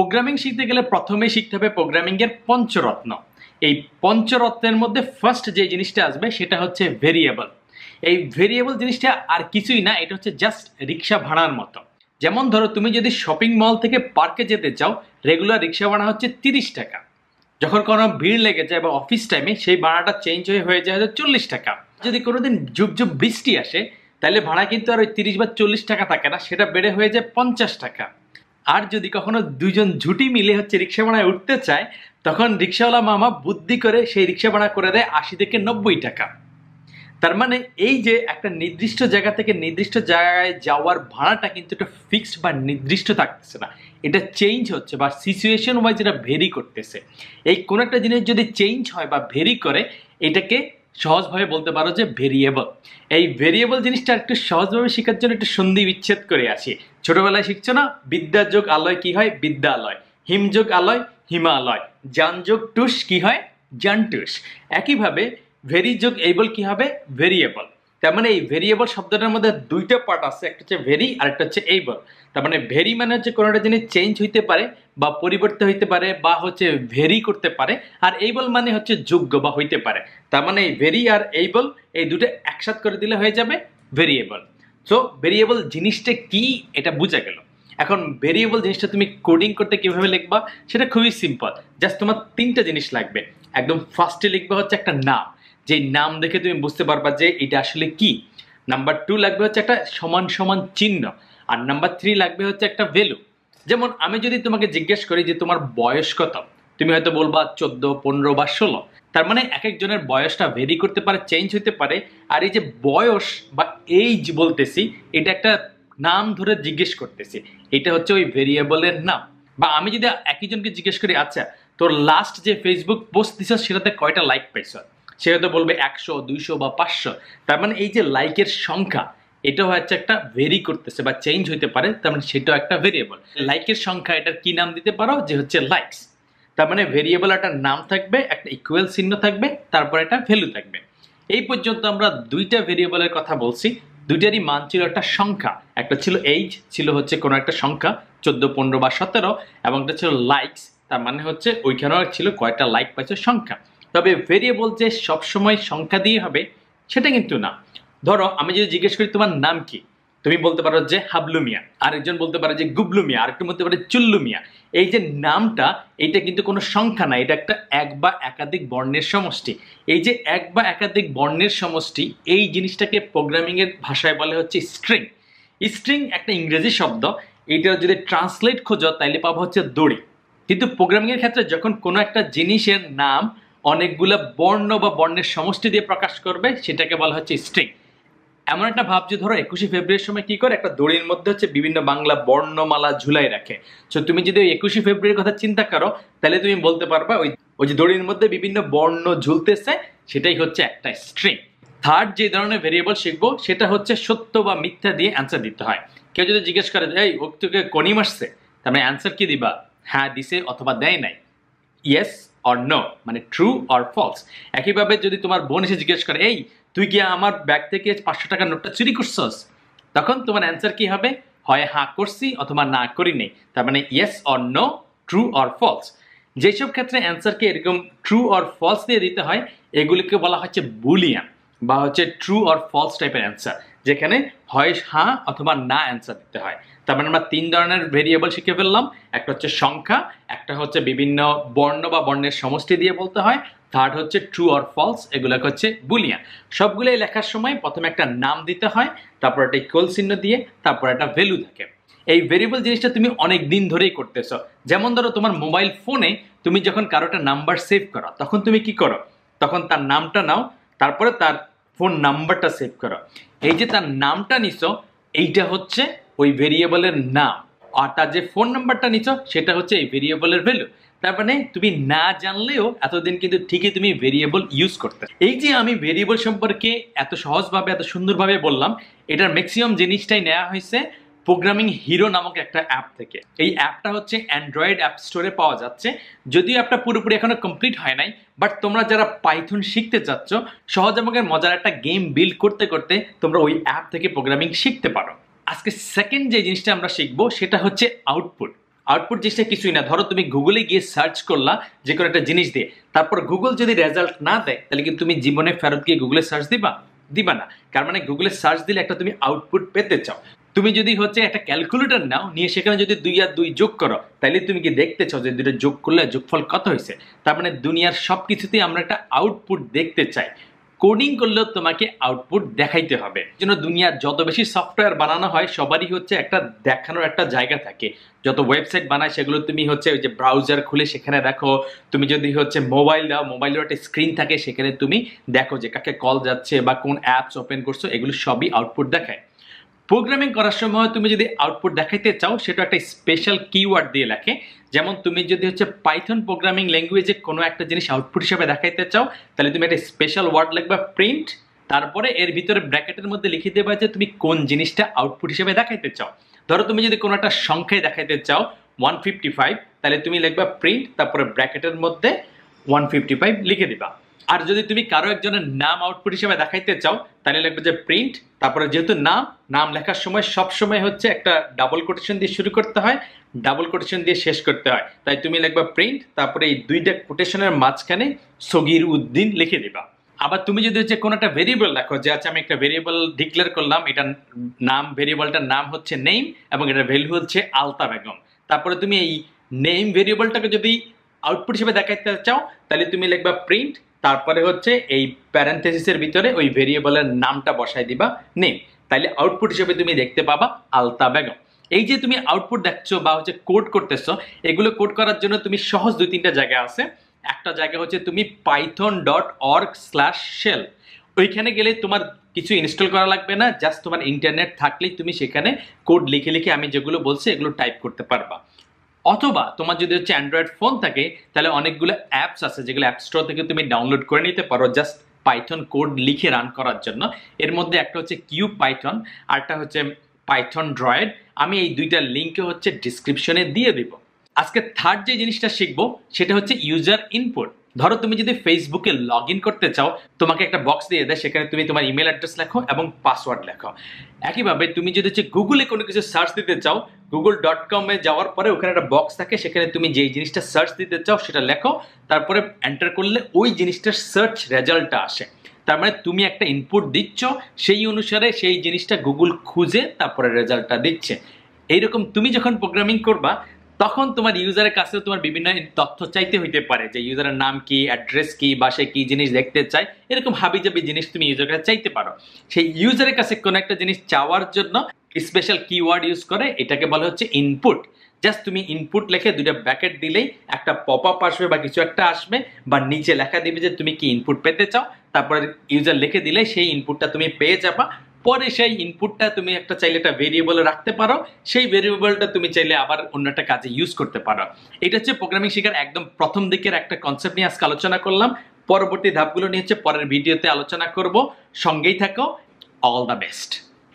programming শিখতে গেলে প্রথমে শিখতে হবে প্রোগ্রামিংয়ের পঞ্চরত্ন এই পঞ্চরত্নের মধ্যে ফার্স্ট যে জিনিসটা আসবে সেটা হচ্ছে ভেরিয়েবল এই ভেরিয়েবল জিনিসটা আর কিছুই না এটা হচ্ছে জাস্ট রিক্সা ভাড়ার মতো যেমন ধরো তুমি যদি শপিং মল থেকে পার্কে যেতে চাও রেগুলার রিক্সা ভাড়া হচ্ছে তিরিশ টাকা যখন কোনো ভিড় লেগে যায় বা অফিস টাইমে সেই ভাড়াটা চেঞ্জ হয়ে হয়ে যায় হয়তো চল্লিশ টাকা যদি কোনোদিন যুগ যুগ বৃষ্টি আসে তাহলে ভাড়া কিন্তু আর ওই তিরিশ বা চল্লিশ টাকা থাকে না সেটা বেড়ে হয়ে যায় পঞ্চাশ টাকা আর যদি কখনো দুজন ঝুটি মিলে হচ্ছে রিক্সা ভাড়ায় উঠতে চায় তখন রিক্সাওয়ালা মামা বুদ্ধি করে সেই রিক্সা ভাড়া করে দেয় আশি থেকে নব্বই টাকা তার মানে এই যে একটা নির্দিষ্ট জায়গা থেকে নির্দিষ্ট জায়গায় যাওয়ার ভাড়াটা কিন্তু একটা ফিক্সড বা নির্দিষ্ট থাকতেছে না এটা চেঞ্জ হচ্ছে বা সিচুয়েশন ওয়াইজ এটা ভেরি করতেছে এই কোনো একটা জিনিস যদি চেঞ্জ হয় বা ভেরি করে এটাকে সহজভাবে বলতে পারো যে ভেরিয়েবল এই ভেরিয়েবল জিনিসটা একটু সহজভাবে শেখার জন্য একটু সন্ধি বিচ্ছেদ করে আসি ছোটবেলায় শিখছো না বিদ্যা যোগ আলয় কি হয় বিদ্যালয় হিম যোগ আলয় হিমালয় যান যোগ টুস কি হয় জানটুস একইভাবে ভেরি যোগ এইবল কি হবে ভেরিয়েবল তার মানে এই ভেরিয়েবল শব্দটার মধ্যে দুইটা পার্ট আছে একটা হচ্ছে ভেরি আর একটা হচ্ছে এইবল তার মানে ভেরি মানে হচ্ছে কোনো একটা জিনিস চেঞ্জ হইতে পারে বা পরিবর্তে হইতে পারে বা হচ্ছে ভেরি করতে পারে আর এইবল মানে হচ্ছে যোগ্য বা হইতে পারে তার মানে এই ভেরি আর এইবল এই দুটো একসাথ করে দিলে হয়ে যাবে ভেরিয়েবল সো ভেরিয়েবল জিনিসটা কি এটা বোঝা গেল এখন ভেরিয়েবল জিনিসটা তুমি কোডিং করতে কিভাবে লিখবা সেটা খুবই সিম্পল জাস্ট তোমার তিনটা জিনিস লাগবে একদম ফার্স্টে লিখবে হচ্ছে একটা নাম যে নাম দেখে তুমি বুঝতে পারবা যে এটা আসলে কি নাম্বার টু লাগবে হচ্ছে একটা সমান সমান চিহ্ন আর নাম্বার থ্রি লাগবে হচ্ছে একটা ভ্যালু যেমন আমি যদি তোমাকে জিজ্ঞেস করি যে তোমার বয়স কত তুমি হয়তো বলবা চোদ্দ পনেরো বা ষোলো তার মানে এক একজনের বয়সটা ভেরি করতে পারে চেঞ্জ হতে পারে আর এই যে বয়স বা এইজ বলতেছি এটা একটা নাম ধরে জিজ্ঞেস করতেছি এটা হচ্ছে ওই ভেরিয়েবলের নাম বা আমি যদি একই জনকে জিজ্ঞেস করি আচ্ছা তোর লাস্ট যে ফেসবুক পোস্ট দিছ সেটাতে কয়টা লাইক পাইছ সে হয়তো বলবে একশো দুইশো বা পাঁচশো তার মানে এই যে লাইকের সংখ্যা এটা হচ্ছে একটা ভেরি করতেছে বা চেঞ্জ হইতে পারে তার মানে সেটাও একটা ভেরিয়েবল লাইকের সংখ্যা এটার কি নাম দিতে পারো যে হচ্ছে লাইকস তার মানে ভেরিয়েবল একটা নাম থাকবে একটা ইকুয়াল চিহ্ন থাকবে তারপর একটা ভ্যালু থাকবে এই পর্যন্ত আমরা দুইটা ভেরিয়েবলের কথা বলছি দুইটারই মান ছিল একটা সংখ্যা একটা ছিল এইজ ছিল হচ্ছে কোনো একটা সংখ্যা চোদ্দো পনেরো বা সতেরো এবং একটা ছিল লাইকস তার মানে হচ্ছে ওইখানেও ছিল কয়েকটা লাইক পাইছে সংখ্যা তবে ভেরিয়েবল যে সবসময় সংখ্যা দিয়ে হবে সেটা কিন্তু না ধরো আমি যদি জিজ্ঞেস করি তোমার নাম কি তুমি বলতে পারো যে হাবলুমিয়া আরেকজন বলতে পারে যে গুবলুমিয়া আরেকজন বলতে পারে চুল্লুমিয়া এই যে নামটা এইটা কিন্তু কোনো সংখ্যা না এটা একটা এক বা একাধিক বর্ণের সমষ্টি এই যে এক বা একাধিক বর্ণের সমষ্টি এই জিনিসটাকে প্রোগ্রামিংয়ের ভাষায় বলে হচ্ছে স্ট্রিং স্ট্রিং একটা ইংরেজি শব্দ এইটা যদি ট্রান্সলেট খোঁজো তাইলে পাবো হচ্ছে দড়ি কিন্তু প্রোগ্রামিংয়ের ক্ষেত্রে যখন কোনো একটা জিনিসের নাম অনেকগুলো বর্ণ বা বর্ণের সমষ্টি দিয়ে প্রকাশ করবে সেটাকে বলা হচ্ছে স্ট্রিং এমন একটা ভাব যে ধরো একুশে ফেব্রুয়ারির সময় কি করে একটা দড়ির মধ্যে হচ্ছে বিভিন্ন বাংলা বর্ণমালা ঝুলাই রাখে তো তুমি যদি ওই একুশে ফেব্রুয়ারির কথা চিন্তা করো তাহলে তুমি বলতে পারবা ওই ওই যে দড়ির মধ্যে বিভিন্ন বর্ণ ঝুলতেছে সেটাই হচ্ছে একটা স্ট্রিং থার্ড যে ধরনের ভেরিয়েবল শিখবো সেটা হচ্ছে সত্য বা মিথ্যা দিয়ে অ্যান্সার দিতে হয় কেউ যদি জিজ্ঞেস করে এই ওকে কনিম আসছে তার মানে অ্যান্সার কি দিবা হ্যাঁ দিছে অথবা দেয় নাই ইয়েস অর নো মানে ট্রু অর ফলস একইভাবে যদি তোমার বোন এসে জিজ্ঞেস করে এই তুই কি আমার ব্যাগ থেকে পাঁচশো টাকার নোটটা চুরি করছস তখন তোমার অ্যান্সার কি হবে হয় হা হ্যাঁ, করছি অথবা না করি নেই তার মানে yes or no true or false যেসব ক্ষেত্রে অ্যান্সারকে এরকম ট্রু অর ফলস দিয়ে দিতে হয় এগুলিকে বলা হচ্ছে বুলিয়ান বা হচ্ছে ট্রু অর ফলস টাইপের অ্যান্সার যেখানে হয় হ্যাঁ অথবা না অ্যান্সার দিতে হয় তার মানে আমরা তিন ধরনের ভেরিয়েবল শিখে ফেললাম একটা হচ্ছে সংখ্যা একটা হচ্ছে বিভিন্ন বর্ণ বা বর্ণের সমষ্টি দিয়ে বলতে হয় থার্ড হচ্ছে ট্রু অর ফলস এগুলোকে হচ্ছে বুলিয়ান সবগুলোই লেখার সময় প্রথমে একটা নাম দিতে হয় তারপর একটা ইকুয়াল চিহ্ন দিয়ে তারপর একটা ভ্যালু থাকে এই ভেরিয়েবল জিনিসটা তুমি অনেক দিন ধরেই করতেছো যেমন ধরো তোমার মোবাইল ফোনে তুমি যখন কারো একটা নাম্বার সেভ করো তখন তুমি কি করো তখন তার নামটা নাও তারপরে তার ফোন নাম্বারটা সেভ করো এই যে তার নামটা নিছ এইটা হচ্ছে ওই ভেরিয়েবলের নাম আর তার যে ফোন নাম্বারটা নিচ্ছ সেটা হচ্ছে এই ভেরিয়েবলের ভ্যালু তার মানে তুমি না জানলেও এতদিন কিন্তু ঠিকই তুমি ভেরিয়েবল ইউজ করতে এই যে আমি ভেরিয়েবল সম্পর্কে এত সহজভাবে এত সুন্দরভাবে বললাম এটার ম্যাক্সিমাম জিনিসটাই নেওয়া হয়েছে প্রোগ্রামিং হিরো নামক একটা অ্যাপ থেকে এই অ্যাপটা হচ্ছে অ্যান্ড্রয়েড অ্যাপ স্টোরে পাওয়া যাচ্ছে যদিও অ্যাপটা পুরোপুরি এখনো কমপ্লিট হয় নাই বাট তোমরা যারা পাইথন শিখতে চাচ্ছ সহজ আমাকে মজার একটা গেম বিল্ড করতে করতে তোমরা ওই অ্যাপ থেকে প্রোগ্রামিং শিখতে পারো আজকে সেকেন্ড যে জিনিসটা আমরা শিখবো সেটা হচ্ছে আউটপুট আউটপুট জিনিসটা কিছুই না ধরো তুমি গুগলে গিয়ে সার্চ করলা যে কোনো একটা জিনিস দিয়ে তারপর গুগল যদি রেজাল্ট না দেয় তাহলে কি তুমি জীবনে ফেরত গিয়ে গুগলে সার্চ দিবা দিবা না কার মানে গুগলে সার্চ দিলে একটা তুমি আউটপুট পেতে চাও তুমি যদি হচ্ছে একটা ক্যালকুলেটর নাও নিয়ে সেখানে যদি দুই আর দুই যোগ করো তাহলে তুমি কি দেখতে চাও যে দুটো যোগ করলে যোগফল কত হয়েছে তার মানে দুনিয়ার সব কিছুতেই আমরা একটা আউটপুট দেখতে চাই কোডিং করলেও তোমাকে আউটপুট দেখাইতে হবে জন্য দুনিয়ার যত বেশি সফটওয়্যার বানানো হয় সবারই হচ্ছে একটা দেখানোর একটা জায়গা থাকে যত ওয়েবসাইট বানায় সেগুলো তুমি হচ্ছে ওই যে ব্রাউজার খুলে সেখানে দেখো তুমি যদি হচ্ছে মোবাইল দাও মোবাইলের একটা স্ক্রিন থাকে সেখানে তুমি দেখো যে কাকে কল যাচ্ছে বা কোন অ্যাপস ওপেন করছো এগুলো সবই আউটপুট দেখায় প্রোগ্রামিং করার সময় তুমি যদি আউটপুট দেখাইতে চাও সেটা একটা স্পেশাল কিওয়ার্ড দিয়ে লেখে যেমন তুমি যদি হচ্ছে পাইথন প্রোগ্রামিং ল্যাঙ্গুয়েজে কোনো একটা জিনিস আউটপুট হিসাবে দেখাইতে চাও তাহলে তুমি একটা স্পেশাল ওয়ার্ড লিখবা প্রিন্ট তারপরে এর ভিতরে ব্র্যাকেটের মধ্যে লিখে দেবা যে তুমি কোন জিনিসটা আউটপুট হিসাবে দেখাইতে চাও ধরো তুমি যদি কোনো একটা সংখ্যায় দেখাইতে চাও ওয়ান ফিফটি ফাইভ তাহলে তুমি লিখবা প্রিন্ট তারপরে ব্র্যাকেটের মধ্যে ওয়ান ফিফটি ফাইভ লিখে দিবা আর যদি তুমি কারো একজনের নাম আউটপুট হিসেবে দেখাইতে চাও তাহলে লাগবে যে প্রিন্ট তারপরে যেহেতু নাম নাম লেখার সময় সব সময় হচ্ছে একটা ডাবল কোটেশন দিয়ে শুরু করতে হয় ডাবল কোটেশন দিয়ে শেষ করতে হয় তাই তুমি লিখবা প্রিন্ট তারপরে এই দুইটা কোটেশনের মাঝখানে সগির উদ্দিন লিখে দিবা আবার তুমি যদি হচ্ছে কোনো একটা ভেরিয়েবল দেখো যে আচ্ছা আমি একটা ভেরিয়েবল ডিক্লেয়ার করলাম এটা নাম ভেরিয়েবলটার নাম হচ্ছে নেইম এবং এটার ভ্যালু হচ্ছে আলতা বেগম তারপরে তুমি এই নেইম ভেরিয়েবলটাকে যদি আউটপুট হিসেবে দেখাইতে চাও তাহলে তুমি লিখবা প্রিন্ট তারপরে হচ্ছে এই প্যারেন্থেসিসের ভিতরে ওই ভেরিয়েবলের নামটা বসায় দিবা নেম তাইলে আউটপুট হিসেবে তুমি দেখতে পাবা আলতা বেগম এই যে তুমি আউটপুট দেখছো বা হচ্ছে কোড করতেছো এগুলো কোড করার জন্য তুমি সহজ দুই তিনটা জায়গা আছে একটা জায়গা হচ্ছে তুমি Python dot org slash shell ওইখানে গেলে তোমার কিছু ইনস্টল করা লাগবে না জাস্ট তোমার ইন্টারনেট থাকলেই তুমি সেখানে কোড লিখে লিখে আমি যেগুলো বলছি এগুলো টাইপ করতে পারবা অথবা তোমার যদি হচ্ছে অ্যান্ড্রয়েড ফোন থাকে তাহলে অনেকগুলো অ্যাপস আছে যেগুলো অ্যাপ স্টোর থেকে তুমি ডাউনলোড করে নিতে পারো জাস্ট পাইথন কোড লিখে রান করার জন্য এর মধ্যে একটা হচ্ছে কিউ পাইথন আরটা হচ্ছে পাইথন ড্রয়েড আমি এই দুইটা লিঙ্কে হচ্ছে ডিসক্রিপশনে দিয়ে দিব আজকে থার্ড যে জিনিসটা শিখবো সেটা হচ্ছে ইউজার ইনপুট ধরো তুমি যদি ফেসবুকে লগ করতে চাও তোমাকে একটা বক্স দিয়ে দেয় সেখানে তুমি তোমার ইমেল অ্যাড্রেস লেখো এবং পাসওয়ার্ড লেখো একইভাবে তুমি যদি হচ্ছে গুগলে কোনো কিছু সার্চ দিতে চাও গুগল ডট কমে যাওয়ার পরে ওখানে একটা বক্স থাকে সেখানে তুমি যেই জিনিসটা সার্চ দিতে চাও সেটা লেখো তারপরে এন্টার করলে ওই জিনিসটার সার্চ রেজাল্টটা আসে তার মানে তুমি একটা ইনপুট দিচ্ছ সেই অনুসারে সেই জিনিসটা গুগল খুঁজে তারপরে রেজাল্টটা দিচ্ছে এইরকম তুমি যখন প্রোগ্রামিং করবা তখন তোমার ইউজারের কাছে তোমার বিভিন্ন তথ্য চাইতে হইতে পারে যে ইউজারের নাম কি অ্যাড্রেস কি বা সে কি জিনিস দেখতে চায় এরকম হাবি যাবি জিনিস তুমি ইউজারের কাছে চাইতে পারো সেই ইউজারের কাছে কোনো একটা জিনিস চাওয়ার জন্য স্পেশাল কিওয়ার্ড ইউজ করে এটাকে বলা হচ্ছে ইনপুট জাস্ট তুমি ইনপুট লেখে দুটো ব্যাকেট দিলেই একটা পপ আপ আসবে বা কিছু একটা আসবে বা নিচে লেখা দিবে যে তুমি কি ইনপুট পেতে চাও তারপরে ইউজার লিখে দিলে সেই ইনপুটটা তুমি পেয়ে যাবা পরে সেই ইনপুটটা তুমি একটা চাইলে একটা ভেরিয়েবলে রাখতে পারো সেই ভেরিয়েবলটা তুমি চাইলে আবার অন্য একটা কাজে ইউজ করতে পারো এটা হচ্ছে প্রোগ্রামিং শেখার একদম প্রথম দিকের একটা কনসেপ্ট নিয়ে আজকে আলোচনা করলাম পরবর্তী ধাপগুলো নিয়ে হচ্ছে পরের ভিডিওতে আলোচনা করব সঙ্গেই থাকো অল দ্য বেস্ট